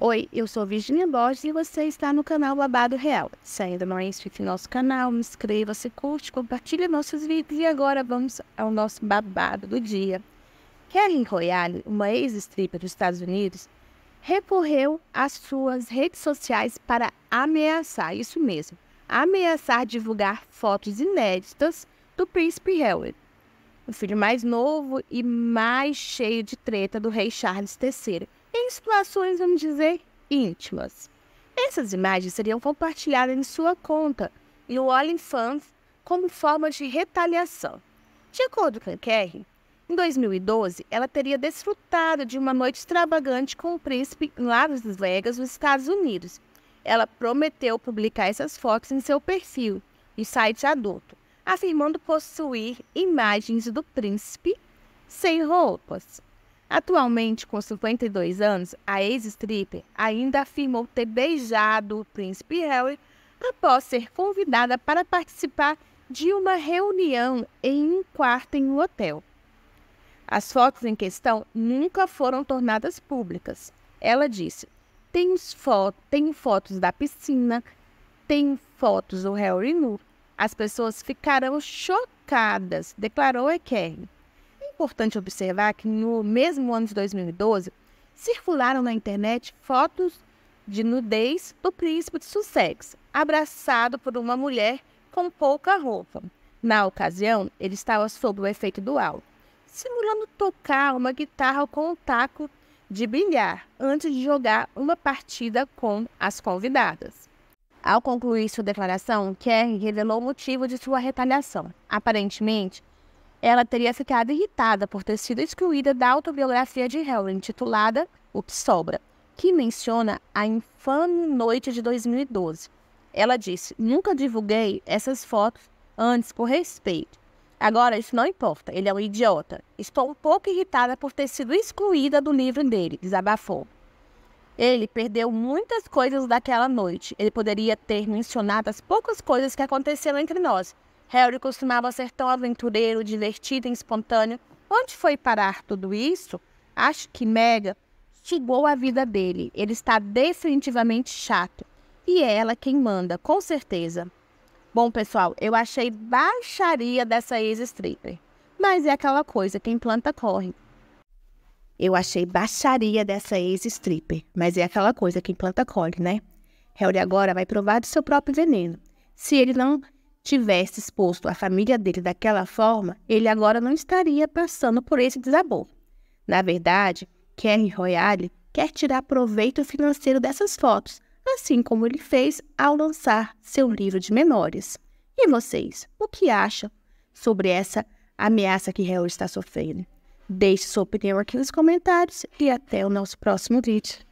Oi, eu sou Virginia Borges e você está no canal Babado Real. Se ainda não é inscrito em nosso canal, inscreva-se, curte, compartilhe nossos vídeos e agora vamos ao nosso babado do dia. Karen Royale, uma ex-stripper dos Estados Unidos, recorreu às suas redes sociais para ameaçar, isso mesmo, ameaçar divulgar fotos inéditas do príncipe Harry, o filho mais novo e mais cheio de treta do rei Charles III situações, vamos dizer, íntimas. Essas imagens seriam compartilhadas em sua conta e o OnlyFans como forma de retaliação. De acordo com Kerry, em 2012, ela teria desfrutado de uma noite extravagante com o príncipe em Las Vegas, nos Estados Unidos. Ela prometeu publicar essas fotos em seu perfil e site adulto, afirmando possuir imagens do príncipe sem roupas. Atualmente, com 52 anos, a ex-stripper ainda afirmou ter beijado o príncipe Harry após ser convidada para participar de uma reunião em um quarto em um hotel. As fotos em questão nunca foram tornadas públicas. Ela disse: tem, fo tem fotos da piscina, tem fotos do Harry nu. As pessoas ficarão chocadas, declarou Ekern importante observar que no mesmo ano de 2012, circularam na internet fotos de nudez do príncipe de Sussex, abraçado por uma mulher com pouca roupa. Na ocasião, ele estava sob o efeito do álcool, simulando tocar uma guitarra com um taco de bilhar antes de jogar uma partida com as convidadas. Ao concluir sua declaração, Kerry revelou o motivo de sua retaliação. Aparentemente, ela teria ficado irritada por ter sido excluída da autobiografia de Helen, intitulada O que Sobra, que menciona a infame noite de 2012. Ela disse: Nunca divulguei essas fotos antes por respeito. Agora, isso não importa, ele é um idiota. Estou um pouco irritada por ter sido excluída do livro dele, desabafou. Ele perdeu muitas coisas daquela noite. Ele poderia ter mencionado as poucas coisas que aconteceram entre nós, Harry costumava ser tão aventureiro, divertido e espontâneo. Onde foi parar tudo isso? Acho que Mega chegou a vida dele. Ele está definitivamente chato. E é ela quem manda, com certeza. Bom, pessoal, eu achei baixaria dessa ex-stripper. Mas é aquela coisa, quem planta corre. Eu achei baixaria dessa ex-stripper, mas é aquela coisa, quem planta corre, né? Harry agora vai provar do seu próprio veneno. Se ele não tivesse exposto a família dele daquela forma, ele agora não estaria passando por esse desabor. Na verdade, Kerry Royale quer tirar proveito financeiro dessas fotos, assim como ele fez ao lançar seu livro de memórias. E vocês, o que acham sobre essa ameaça que Harry está sofrendo? Deixe sua opinião aqui nos comentários e até o nosso próximo vídeo.